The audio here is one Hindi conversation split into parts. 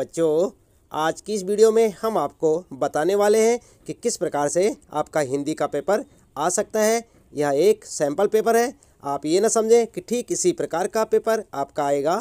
बच्चों आज की इस वीडियो में हम आपको बताने वाले हैं कि किस प्रकार से आपका हिंदी का पेपर आ सकता है यह एक सैंपल पेपर है आप ये ना समझें कि ठीक इसी प्रकार का पेपर आपका आएगा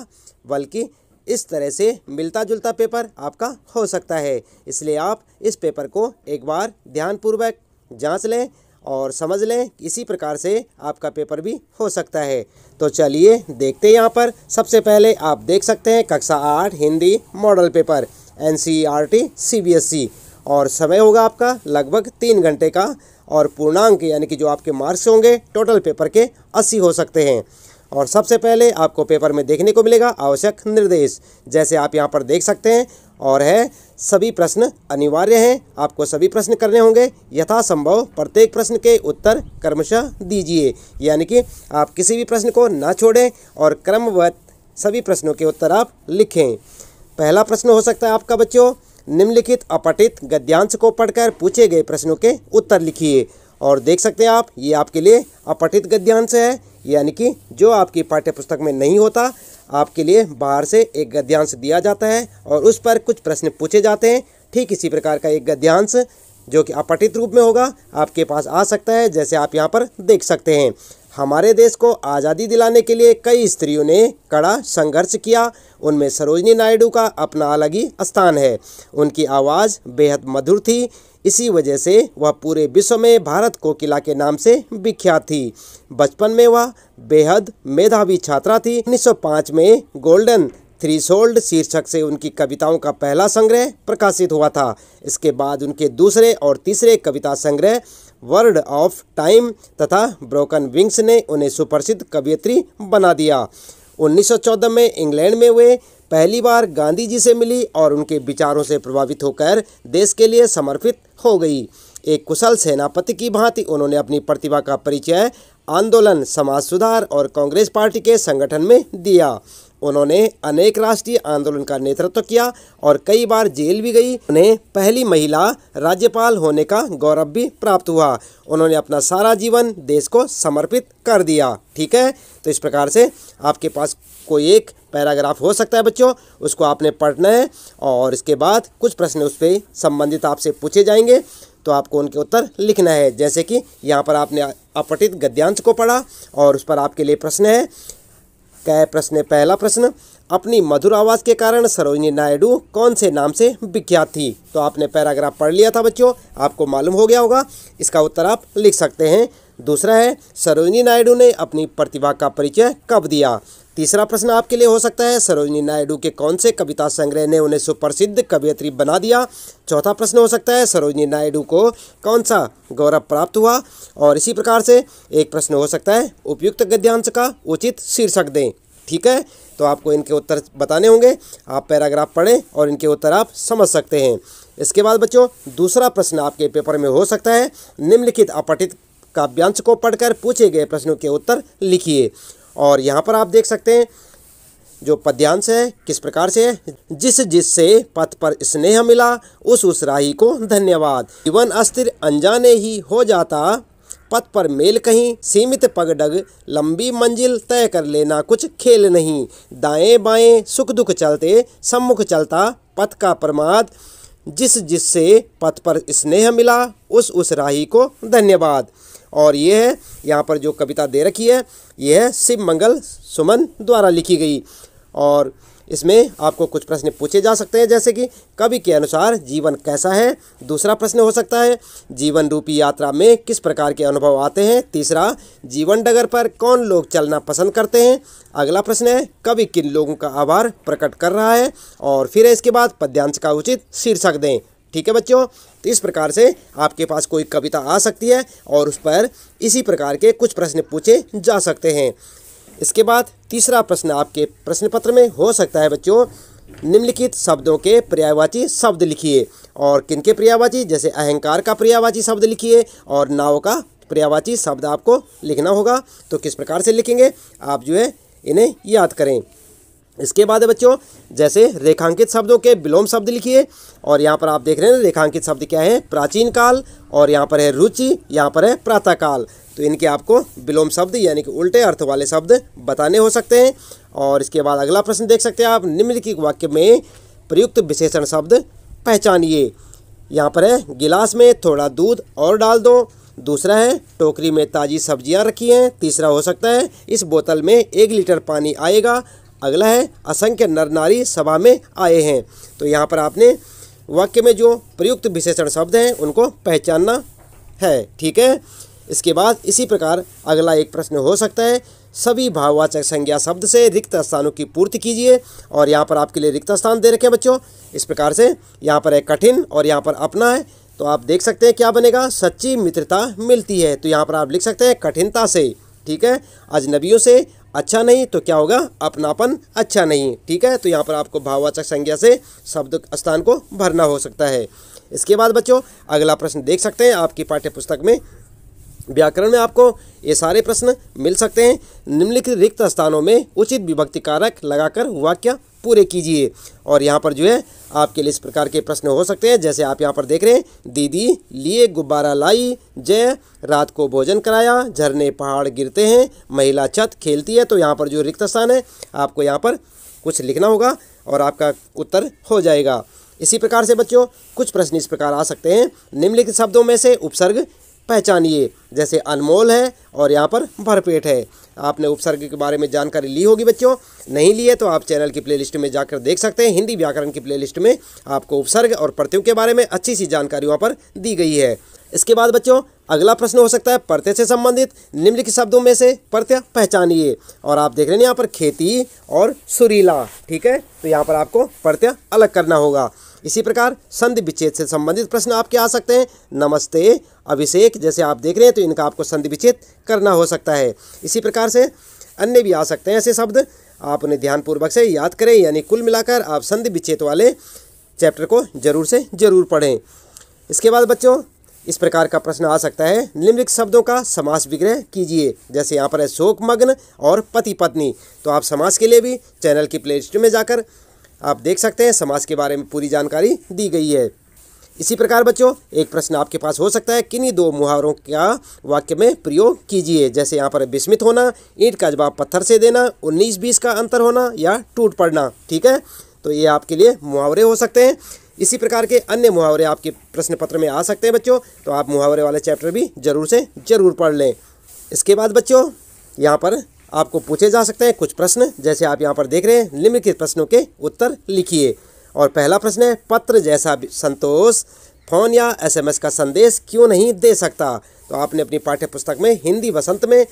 बल्कि इस तरह से मिलता जुलता पेपर आपका हो सकता है इसलिए आप इस पेपर को एक बार ध्यानपूर्वक जांच लें और समझ लें इसी प्रकार से आपका पेपर भी हो सकता है तो चलिए देखते हैं यहाँ पर सबसे पहले आप देख सकते हैं कक्षा आठ Hindi model paper N C E R T C B S E समय होगा आपका लगभग तीन घंटे का और पूर्णांक यानी कि जो आपके मार्क्स होंगे टोटल पेपर के अस्सी हो सकते हैं और सबसे पहले आपको पेपर में देखने को मिलेगा आवश्यक निर्देश जैसे आप यहाँ पर देख सकते हैं और है सभी प्रश्न अनिवार्य हैं आपको सभी प्रश्न करने होंगे यथासंभव प्रत्येक प्रश्न के उत्तर क्रमशः दीजिए यानी कि आप किसी भी प्रश्न को ना छोड़ें और क्रमवत सभी प्रश्नों के उत्तर आप लिखें पहला प्रश्न हो सकता है आपका बच्चों निम्नलिखित अपठित गद्यांश को पढ़कर पूछे गए प्रश्नों के उत्तर लिखिए और देख सकते हैं आप ये आपके लिए अपठित गद्यांश है यानी कि जो आपकी पाठ्य पुस्तक में नहीं होता आपके लिए बाहर से एक गद्यांश दिया जाता है और उस पर कुछ प्रश्न पूछे जाते हैं ठीक इसी प्रकार का एक गद्यांश जो कि अपठित रूप में होगा आपके पास आ सकता है जैसे आप यहाँ पर देख सकते हैं हमारे देश को आज़ादी दिलाने के लिए कई स्त्रियों ने कड़ा संघर्ष किया उनमें सरोजनी नायडू का अपना अलग ही स्थान है उनकी आवाज़ बेहद मधुर थी इसी वजह से वह पूरे विश्व में भारत कोकिला के नाम से विख्यात थी बचपन में वह बेहद मेधावी छात्रा थी 1905 में गोल्डन थ्री सोल्ड शीर्षक से उनकी कविताओं का पहला संग्रह प्रकाशित हुआ था इसके बाद उनके दूसरे और तीसरे कविता संग्रह वर्ड ऑफ टाइम तथा ब्रोकन विंग्स ने उन्हें सुप्रसिद्ध कवियत्री बना दिया 1914 में इंग्लैंड में वे पहली बार गांधी जी से मिली और उनके विचारों से प्रभावित होकर देश के लिए समर्पित हो गई एक कुशल सेनापति की भांति उन्होंने अपनी प्रतिभा का परिचय आंदोलन समाज सुधार और कांग्रेस पार्टी के संगठन में दिया उन्होंने अनेक राष्ट्रीय आंदोलन का नेतृत्व किया और कई बार जेल भी गई उन्हें पहली महिला राज्यपाल होने का गौरव भी प्राप्त हुआ उन्होंने अपना सारा जीवन देश को समर्पित कर दिया ठीक है तो इस प्रकार से आपके पास कोई एक पैराग्राफ हो सकता है बच्चों उसको आपने पढ़ना है और इसके बाद कुछ प्रश्न उस पर संबंधित आपसे पूछे जाएंगे तो आपको उनके उत्तर लिखना है जैसे कि यहाँ पर आपने अपठित गद्यांश को पढ़ा और उस पर आपके लिए प्रश्न है क्या है प्रश्न पहला प्रश्न अपनी मधुर आवाज़ के कारण सरोजनी नायडू कौन से नाम से विख्यात थी तो आपने पैराग्राफ पढ़ लिया था बच्चों आपको मालूम हो गया होगा इसका उत्तर आप लिख सकते हैं दूसरा है सरोजनी नायडू ने अपनी प्रतिभा का परिचय कब दिया तीसरा प्रश्न आपके लिए हो सकता है सरोजनी नायडू के कौन से कविता संग्रह ने उन्हें सुप्रसिद्ध कवियत्री बना दिया चौथा प्रश्न हो सकता है सरोजनी नायडू को कौन सा गौरव प्राप्त हुआ और इसी प्रकार से एक प्रश्न हो सकता है उपयुक्त गद्यांश का उचित शीर्षक दें ठीक है तो आपको इनके उत्तर बताने होंगे आप पैराग्राफ पढ़ें और इनके उत्तर आप समझ सकते हैं इसके बाद बच्चों दूसरा प्रश्न आपके पेपर में हो सकता है निम्नलिखित अपठित काव्यांश को पढ़कर पूछे गए प्रश्नों के उत्तर लिखिए और यहाँ पर आप देख सकते हैं जो पद्यांश है किस प्रकार से है जिस जिस से पथ पर स्नेह मिला उस उस राही को धन्यवाद जीवन अस्थिर अनजाने ही हो जाता पथ पर मेल कहीं सीमित पगडग लंबी मंजिल तय कर लेना कुछ खेल नहीं दाएं बाएं सुख दुख चलते सम्मुख चलता पथ का प्रमाद जिस जिससे पथ पर स्नेह मिला उस उस राही को धन्यवाद और ये है यहाँ पर जो कविता दे रखी है ये है शिव मंगल सुमन द्वारा लिखी गई और इसमें आपको कुछ प्रश्न पूछे जा सकते हैं जैसे कि कवि के अनुसार जीवन कैसा है दूसरा प्रश्न हो सकता है जीवन रूपी यात्रा में किस प्रकार के अनुभव आते हैं तीसरा जीवन डगर पर कौन लोग चलना पसंद करते हैं अगला प्रश्न है कवि किन लोगों का आभार प्रकट कर रहा है और फिर इसके बाद पद्यांश का उचित शीर्षक दें ठीक है बच्चों तो इस प्रकार से आपके पास कोई कविता आ सकती है और उस पर इसी प्रकार के कुछ प्रश्न पूछे जा सकते हैं इसके बाद तीसरा प्रश्न आपके प्रश्न पत्र में हो सकता है बच्चों निम्नलिखित शब्दों के पर्यायवाची शब्द लिखिए और किनके पर्यायवाची जैसे अहंकार का पर्यायवाची शब्द लिखिए और नाव का पर्यायवाची शब्द आपको लिखना होगा तो किस प्रकार से लिखेंगे आप जो है इन्हें याद करें इसके बाद है बच्चों जैसे रेखांकित शब्दों के विलोम शब्द लिखिए और यहाँ पर आप देख रहे हैं रेखांकित शब्द क्या है प्राचीन काल और यहाँ पर है रुचि यहाँ पर है प्रातःकाल तो इनके आपको विलोम शब्द यानी कि उल्टे अर्थ वाले शब्द बताने हो सकते हैं और इसके बाद अगला प्रश्न देख सकते हैं आप निम्नलिखित वाक्य में प्रयुक्त विशेषण शब्द पहचानिए यहाँ पर है गिलास में थोड़ा दूध और डाल दो दूसरा है टोकरी में ताज़ी सब्जियां रखी हैं तीसरा हो सकता है इस बोतल में एक लीटर पानी आएगा अगला है असंख्य नर नारी सभा में आए हैं तो यहाँ पर आपने वाक्य में जो प्रयुक्त विशेषण शब्द हैं उनको पहचानना है ठीक है इसके बाद इसी प्रकार अगला एक प्रश्न हो सकता है सभी भाववाचक संज्ञा शब्द से रिक्त स्थानों की पूर्ति कीजिए और यहाँ पर आपके लिए रिक्त स्थान दे रखे हैं बच्चों इस प्रकार से यहाँ पर है कठिन और यहाँ पर अपना है तो आप देख सकते हैं क्या बनेगा सच्ची मित्रता मिलती है तो यहाँ पर आप लिख सकते हैं कठिनता से ठीक है अजनबियों से अच्छा नहीं तो क्या होगा अपनापन अच्छा नहीं ठीक है तो यहाँ पर आपको भाववाचक संज्ञा से शब्द स्थान को भरना हो सकता है इसके बाद बच्चों अगला प्रश्न देख सकते हैं आपकी पाठ्य पुस्तक में व्याकरण में आपको ये सारे प्रश्न मिल सकते हैं निम्नलिखित रिक्त स्थानों में उचित विभक्ति कारक लगाकर वाक्य पूरे कीजिए और यहाँ पर जो है आपके लिए इस प्रकार के प्रश्न हो सकते हैं जैसे आप यहाँ पर देख रहे हैं दीदी लिए गुब्बारा लाई जय रात को भोजन कराया झरने पहाड़ गिरते हैं महिला छत खेलती है तो यहाँ पर जो रिक्त स्थान है आपको यहाँ पर कुछ लिखना होगा और आपका उत्तर हो जाएगा इसी प्रकार से बच्चों कुछ प्रश्न इस प्रकार आ सकते हैं निम्नलिखित शब्दों में से उपसर्ग पहचानिए जैसे अनमोल है और यहाँ पर भरपेट है आपने उपसर्ग के बारे में जानकारी ली होगी बच्चों नहीं ली है तो आप चैनल की प्लेलिस्ट में जाकर देख सकते हैं हिंदी व्याकरण की प्लेलिस्ट में आपको उपसर्ग और प्रत्ययों के बारे में अच्छी सी जानकारी वहाँ पर दी गई है इसके बाद बच्चों अगला प्रश्न हो सकता है प्रत्यय से संबंधित निम्नलिखित शब्दों में से प्रत्यय पहचानिए और आप देख रहे हैं यहाँ पर खेती और सुरीला ठीक है तो यहाँ पर आपको प्रत्यय अलग करना होगा इसी प्रकार संधि विच्छेद से संबंधित प्रश्न आपके आ सकते हैं नमस्ते अभिषेक जैसे आप देख रहे हैं तो इनका आपको संधि विच्छेद करना हो सकता है इसी प्रकार से अन्य भी आ सकते हैं ऐसे शब्द आप उन्हें ध्यानपूर्वक से याद करें यानी कुल मिलाकर आप संधि विच्छेद वाले चैप्टर को जरूर से जरूर पढ़ें इसके बाद बच्चों इस प्रकार का प्रश्न आ सकता है निम्नलिखित शब्दों का समास विग्रह कीजिए जैसे यहाँ पर है शोक मग्न और पति पत्नी तो आप समास के लिए भी चैनल की लिस्ट में जाकर आप देख सकते हैं समास के बारे में पूरी जानकारी दी गई है इसी प्रकार बच्चों एक प्रश्न आपके पास हो सकता है किन्हीं दो मुहावरों का वाक्य में प्रयोग कीजिए जैसे यहाँ पर विस्मित होना ईंट का जवाब पत्थर से देना उन्नीस बीस का अंतर होना या टूट पड़ना ठीक है तो ये आपके लिए मुहावरे हो सकते हैं इसी प्रकार के अन्य मुहावरे आपके प्रश्न पत्र में आ सकते हैं बच्चों तो आप मुहावरे वाले चैप्टर भी जरूर से जरूर पढ़ लें इसके बाद बच्चों यहाँ पर आपको पूछे जा सकते हैं कुछ प्रश्न जैसे आप यहाँ पर देख रहे हैं निम्नलिखित प्रश्नों के उत्तर लिखिए और पहला प्रश्न है पत्र जैसा संतोष फोन या एसएमएस का संदेश क्यों नहीं दे सकता तो आपने अपनी पाठ्य पुस्तक में हिंदी वसंत में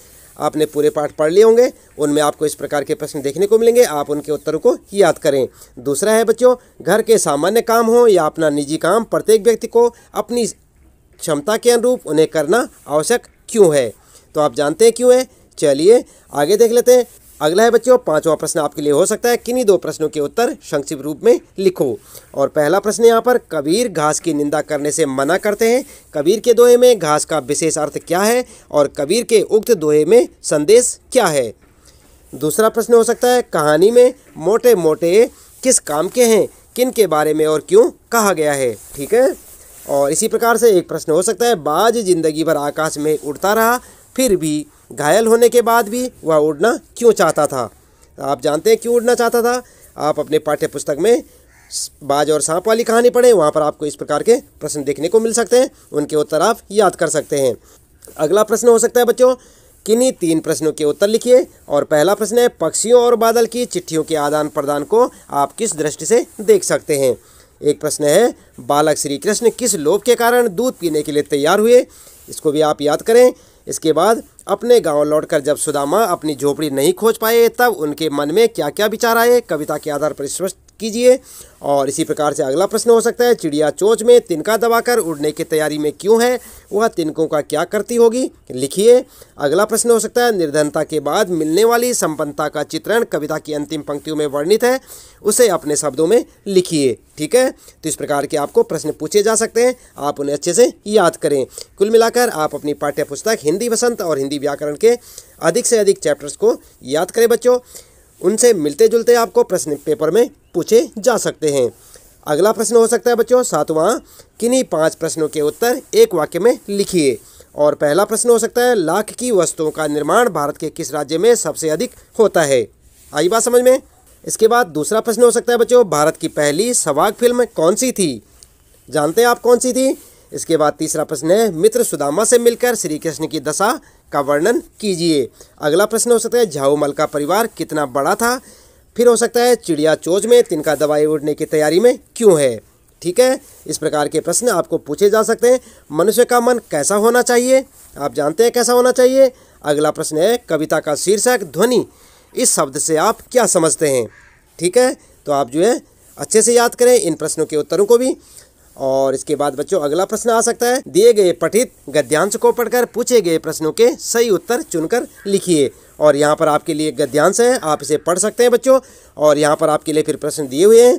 आपने पूरे पाठ पढ़ लिए होंगे उनमें आपको इस प्रकार के प्रश्न देखने को मिलेंगे आप उनके उत्तरों को याद करें दूसरा है बच्चों घर के सामान्य काम हो या अपना निजी काम प्रत्येक व्यक्ति को अपनी क्षमता के अनुरूप उन्हें करना आवश्यक क्यों है तो आप जानते हैं क्यों है चलिए आगे देख लेते हैं अगला है बच्चों पांचवा प्रश्न आपके लिए हो सकता है किन्हीं दो प्रश्नों के उत्तर संक्षिप्त रूप में लिखो और पहला प्रश्न यहाँ पर कबीर घास की निंदा करने से मना करते हैं कबीर के दोहे में घास का विशेष अर्थ क्या है और कबीर के उक्त दोहे में संदेश क्या है दूसरा प्रश्न हो सकता है कहानी में मोटे मोटे किस काम के हैं किन के बारे में और क्यों कहा गया है ठीक है और इसी प्रकार से एक प्रश्न हो सकता है बाज जिंदगी भर आकाश में उड़ता रहा फिर भी घायल होने के बाद भी वह उड़ना क्यों चाहता था आप जानते हैं क्यों उड़ना चाहता था आप अपने पाठ्य पुस्तक में बाज और सांप वाली कहानी पढ़ें वहाँ पर आपको इस प्रकार के प्रश्न देखने को मिल सकते हैं उनके उत्तर आप याद कर सकते हैं अगला प्रश्न हो सकता है बच्चों किन्हीं तीन प्रश्नों के उत्तर लिखिए और पहला प्रश्न है पक्षियों और बादल की चिट्ठियों के आदान प्रदान को आप किस दृष्टि से देख सकते हैं एक प्रश्न है बालक श्री कृष्ण किस लोभ के कारण दूध पीने के लिए तैयार हुए इसको भी आप याद करें इसके बाद अपने गांव लौटकर जब सुदामा अपनी झोपड़ी नहीं खोज पाए तब उनके मन में क्या क्या विचार आए कविता के आधार पर स्पष्ट कीजिए और इसी प्रकार से अगला प्रश्न हो सकता है चिड़िया चोच में तिनका दबाकर उड़ने की तैयारी में क्यों है वह तिनकों का क्या करती होगी लिखिए अगला प्रश्न हो सकता है निर्धनता के बाद मिलने वाली संपन्नता का चित्रण कविता की अंतिम पंक्तियों में वर्णित है उसे अपने शब्दों में लिखिए ठीक है तो इस प्रकार के आपको प्रश्न पूछे जा सकते हैं आप उन्हें अच्छे से याद करें कुल मिलाकर आप अपनी पाठ्य पुस्तक हिंदी वसंत और हिंदी व्याकरण के अधिक से अधिक चैप्टर्स को याद करें बच्चों उनसे मिलते जुलते आपको प्रश्न पेपर में पूछे जा सकते हैं अगला प्रश्न हो सकता है बच्चों सातवां किन्हीं पांच प्रश्नों के उत्तर एक वाक्य में लिखिए और पहला प्रश्न हो सकता है लाख की वस्तुओं का निर्माण भारत के किस राज्य में सबसे अधिक होता है आई बात समझ में इसके बाद दूसरा प्रश्न हो सकता है बच्चों भारत की पहली सवाग फिल्म कौन सी थी जानते हैं आप कौन सी थी इसके बाद तीसरा प्रश्न है मित्र सुदामा से मिलकर श्री कृष्ण की दशा का वर्णन कीजिए अगला प्रश्न हो सकता है झाऊमल का परिवार कितना बड़ा था फिर हो सकता है चिड़िया चोज में तिनका दवाई उड़ने की तैयारी में क्यों है ठीक है इस प्रकार के प्रश्न आपको पूछे जा सकते हैं मनुष्य का मन कैसा होना चाहिए आप जानते हैं कैसा होना चाहिए अगला प्रश्न है कविता का शीर्षक ध्वनि इस शब्द से आप क्या समझते हैं ठीक है तो आप जो है अच्छे से याद करें इन प्रश्नों के उत्तरों को भी और इसके बाद बच्चों अगला प्रश्न आ सकता है दिए गए पठित गद्यांश को पढ़कर पूछे गए प्रश्नों के सही उत्तर चुनकर लिखिए और यहाँ पर आपके लिए गद्यांश है आप इसे पढ़ सकते हैं बच्चों और यहाँ पर आपके लिए फिर प्रश्न दिए हुए हैं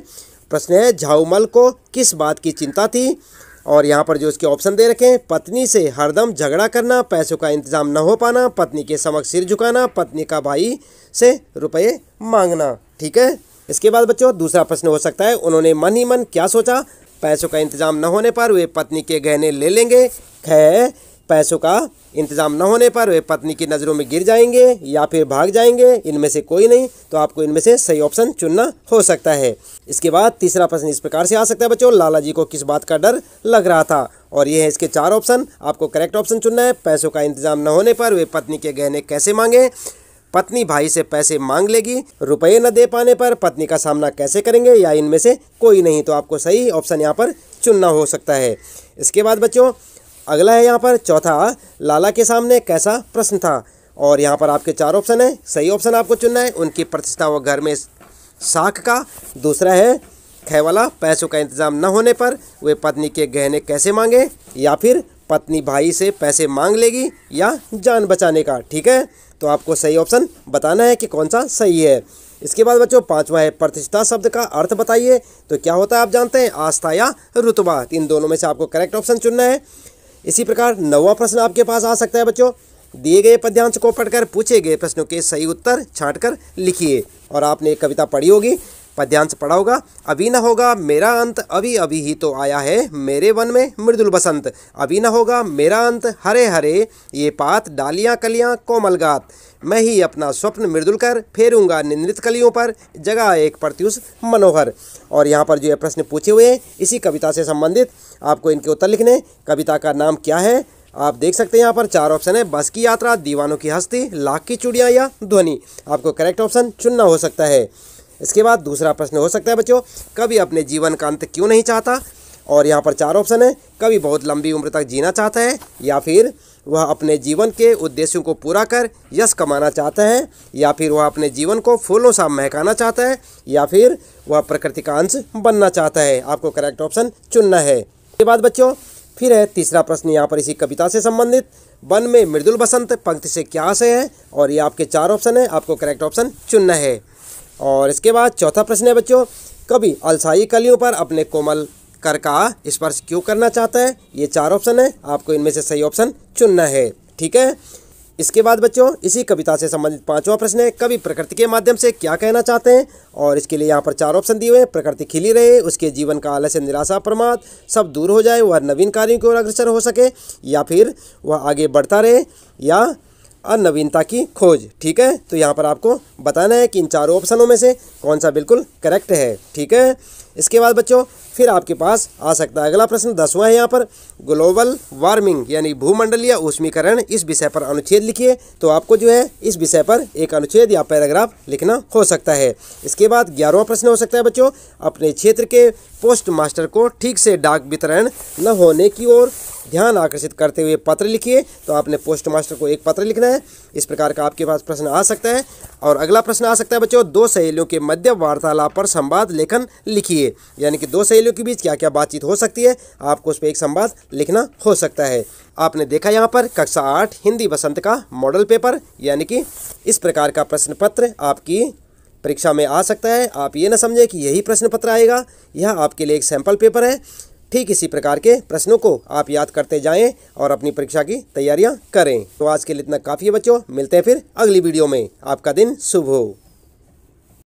प्रश्न है झाऊमल को किस बात की चिंता थी और यहाँ पर जो इसके ऑप्शन दे रखे हैं पत्नी से हरदम झगड़ा करना पैसों का इंतजाम न हो पाना पत्नी के समक्ष सिर झुकाना पत्नी का भाई से रुपये मांगना ठीक है इसके बाद बच्चों दूसरा प्रश्न हो सकता है उन्होंने मन ही मन क्या सोचा पैसों का इंतजाम न होने पर वे पत्नी के गहने ले लेंगे खै पैसों का इंतज़ाम न होने पर वे पत्नी की नज़रों में गिर जाएंगे या फिर भाग जाएंगे इनमें से कोई नहीं तो आपको इनमें से सही ऑप्शन चुनना हो सकता है इसके बाद तीसरा प्रश्न इस प्रकार से आ सकता है बच्चों लाला जी को किस बात का डर लग रहा था और ये है इसके चार ऑप्शन आपको करेक्ट ऑप्शन चुनना है पैसों का इंतजाम न होने पर वे पत्नी के गहने कैसे मांगे पत्नी भाई से पैसे मांग लेगी रुपये न दे पाने पर पत्नी का सामना कैसे करेंगे या इनमें से कोई नहीं तो आपको सही ऑप्शन यहाँ पर चुनना हो सकता है इसके बाद बच्चों अगला है यहाँ पर चौथा लाला के सामने कैसा प्रश्न था और यहाँ पर आपके चार ऑप्शन है सही ऑप्शन आपको चुनना है उनकी प्रतिष्ठा व घर में साख का दूसरा है खैवाला पैसों का इंतजाम न होने पर वे पत्नी के गहने कैसे मांगे या फिर पत्नी भाई से पैसे मांग लेगी या जान बचाने का ठीक है तो आपको सही ऑप्शन बताना है कि कौन सा सही है इसके बाद बच्चों पांचवा है प्रतिष्ठा शब्द का अर्थ बताइए तो क्या होता है आप जानते हैं आस्था या रुतबा इन दोनों में से आपको करेक्ट ऑप्शन चुनना है इसी प्रकार नवा प्रश्न आपके पास आ सकता है बच्चों दिए गए पद्यांश को पढ़कर पूछे गए प्रश्नों के सही उत्तर छाटकर लिखिए और आपने एक कविता पढ़ी होगी ध्यान से पढ़ा होगा अभी न होगा मेरा अंत अभी अभी ही तो आया है मेरे वन में मृदुल बसंत अभी न होगा मेरा अंत हरे हरे ये पात डालियाँ कलियाँ कोमल गात मैं ही अपना स्वप्न मृदुल कर फेरूंगा निंदित कलियों पर जगह एक प्रत्युष मनोहर और यहाँ पर जो ये प्रश्न पूछे हुए हैं इसी कविता से संबंधित आपको इनके उत्तर लिखने कविता का नाम क्या है आप देख सकते हैं यहाँ पर चार ऑप्शन है बस की यात्रा दीवानों की हस्ती लाख की चूड़ियाँ या ध्वनि आपको करेक्ट ऑप्शन चुनना हो सकता है इसके बाद दूसरा प्रश्न हो सकता है बच्चों कभी अपने जीवन का अंत क्यों नहीं चाहता और यहाँ पर चार ऑप्शन है कभी बहुत लंबी उम्र तक जीना चाहता है या फिर वह अपने जीवन के उद्देश्यों को पूरा कर यश कमाना चाहता है या फिर वह अपने जीवन को फूलों सा महकाना चाहता है या फिर वह प्रकृति का अंश बनना चाहता है आपको करेक्ट ऑप्शन चुनना है इसके बाद बच्चों फिर है तीसरा प्रश्न यहाँ पर इसी कविता से संबंधित वन में मृदुल बसंत पंक्ति से क्या आशय है और ये आपके चार ऑप्शन है आपको करेक्ट ऑप्शन चुनना है और इसके बाद चौथा प्रश्न है बच्चों कभी अलसाई कलियों पर अपने कोमल कर का स्पर्श क्यों करना चाहता है ये चार ऑप्शन है आपको इनमें से सही ऑप्शन चुनना है ठीक है इसके बाद बच्चों इसी कविता से संबंधित पांचवा प्रश्न है कवि प्रकृति के माध्यम से क्या कहना चाहते हैं और इसके लिए यहाँ पर चार ऑप्शन दिए हुए हैं प्रकृति खिली रहे उसके जीवन का आलस्य निराशा प्रमाद सब दूर हो जाए वह नवीन कार्यों की ओर अग्रसर हो सके या फिर वह आगे बढ़ता रहे या और नवीनता की खोज ठीक है तो यहाँ पर आपको बताना है कि इन चारों ऑप्शनों में से कौन सा बिल्कुल करेक्ट है ठीक है इसके बाद बच्चों फिर आपके पास आ सकता है अगला प्रश्न दसवां है यहाँ पर ग्लोबल वार्मिंग यानी भूमंडलीय उष्मीकरण इस विषय पर अनुच्छेद लिखिए तो आपको जो है इस विषय पर एक अनुच्छेद या पैराग्राफ लिखना हो सकता है इसके बाद ग्यारहवा प्रश्न हो सकता है बच्चों अपने क्षेत्र के पोस्ट मास्टर को ठीक से डाक वितरण न होने की ओर ध्यान आकर्षित करते हुए पत्र लिखिए तो आपने पोस्ट मास्टर को एक पत्र लिखना है इस प्रकार का आपके पास प्रश्न आ सकता है और अगला प्रश्न आ सकता है बच्चों दो सहेलियों के मध्य वार्तालाप पर संवाद लेखन लिखिए यानी कि दो सहेलियों भाइयों के बीच क्या क्या बातचीत हो सकती है आपको उस पर एक संवाद लिखना हो सकता है आपने देखा यहाँ पर कक्षा आठ हिंदी बसंत का मॉडल पेपर यानी कि इस प्रकार का प्रश्न पत्र आपकी परीक्षा में आ सकता है आप ये ना समझें कि यही प्रश्न पत्र आएगा यह आपके लिए एक सैंपल पेपर है ठीक इसी प्रकार के प्रश्नों को आप याद करते जाएं और अपनी परीक्षा की तैयारियां करें तो आज के लिए इतना काफ़ी है बच्चों मिलते हैं फिर अगली वीडियो में आपका दिन शुभ हो